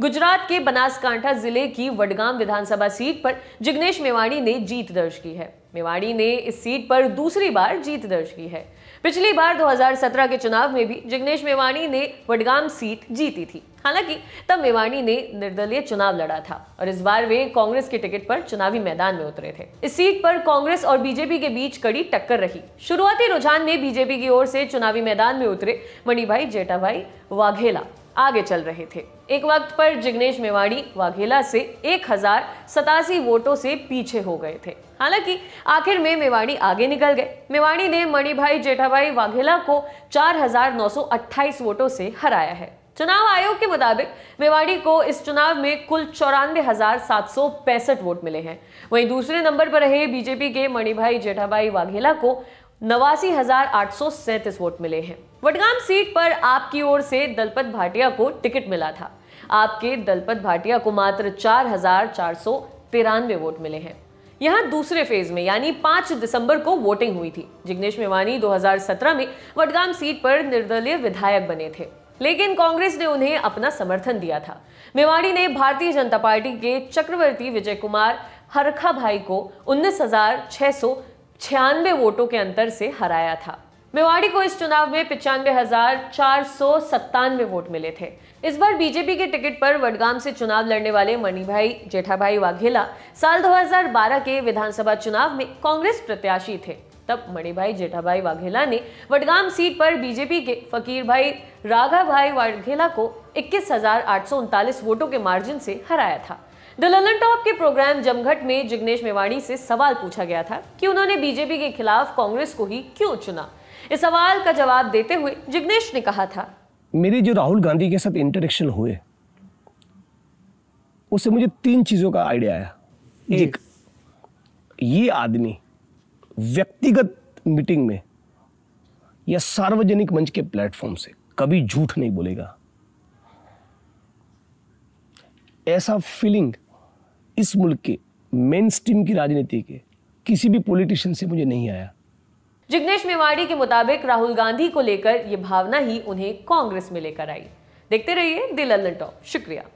गुजरात के बनासकांठा जिले की वडगाम विधानसभा सीट पर जिग्नेश मेवाड़ी ने जीत दर्ज की है मेवाड़ी ने इस सीट पर दूसरी बार जीत दर्ज की है पिछली बार 2017 के चुनाव में भी जिग्नेश मेवाणी ने वडगाम सीट जीती थी हालांकि तब मेवाणी ने निर्दलीय चुनाव लड़ा था और इस बार वे कांग्रेस के टिकट पर चुनावी मैदान में उतरे थे इस सीट पर कांग्रेस और बीजेपी के बीच कड़ी टक्कर रही शुरुआती रुझान में बीजेपी की ओर से चुनावी मैदान में उतरे मणिभाई जेठाभाई वाघेला आगे चल रहे थे एक वक्त पर जिग्नेश मेवाड़ी वाघेला से एक वोटों से पीछे हो गए थे हालांकि आखिर में मेवाड़ी आगे निकल गए मेवाड़ी ने मणिभाई जेठाभाई वाघेला को 4,928 वोटों से हराया है चुनाव आयोग के मुताबिक मेवाड़ी को इस चुनाव में कुल चौरानवे हजार सात सौ पैंसठ वोट मिले हैं वहीं दूसरे नंबर पर रहे बीजेपी के मणिभाई जेठाभाई वाघेला को नवासी हजार आठ सौ सैंतीस वोट मिले हैं वटगाम सीट पर आपकी ओर से दलपत भाटिया को टिकट मिला था आपके दलपत भाटिया को मात्र चार हजार चार सौ तिरानवे वोट मिले हैं यहां दूसरे फेज में यानी 5 दिसंबर को वोटिंग हुई थी जिग्नेश मेवानी 2017 में वटगाम सीट पर निर्दलीय विधायक बने थे लेकिन कांग्रेस ने उन्हें अपना समर्थन दिया था मेवाड़ी ने भारतीय जनता पार्टी के चक्रवर्ती विजय कुमार हरखा भाई को उन्नीस हजार छह सौ छियानवे वोटों के अंतर से हराया था मेवाड़ी को इस चुनाव में पिचानवे हजार चार सौ सत्तानवे वोट मिले थे इस बार बीजेपी के टिकट पर वडगाम से चुनाव लड़ने वाले मणिभाई जेठाभाई वाघेला साल 2012 के विधानसभा चुनाव में कांग्रेस प्रत्याशी थे तब मणिभाई जेठाभाई वाघेला ने वडगाम सीट पर बीजेपी के फकीर भाई राघा भाई वाघेला को इक्कीस वोटों के मार्जिन से हराया था द ललन टॉप के प्रोग्राम जमघट में जिग्नेश मेवाड़ी से सवाल पूछा गया था कि उन्होंने बीजेपी के खिलाफ कांग्रेस को ही क्यों चुना इस सवाल का जवाब देते हुए जिग्नेश ने कहा था मेरे जो राहुल गांधी के साथ इंटरेक्शन हुए उससे मुझे तीन चीजों का आइडिया आया एक ये आदमी व्यक्तिगत मीटिंग में या सार्वजनिक मंच के प्लेटफॉर्म से कभी झूठ नहीं बोलेगा ऐसा फीलिंग इस मुल्क के मेन स्ट्रीम की राजनीति के किसी भी पॉलिटिशियन से मुझे नहीं आया जिग्नेश मेवाड़ी के मुताबिक राहुल गांधी को लेकर यह भावना ही उन्हें कांग्रेस में लेकर आई देखते रहिए दिल अल्लन टॉप शुक्रिया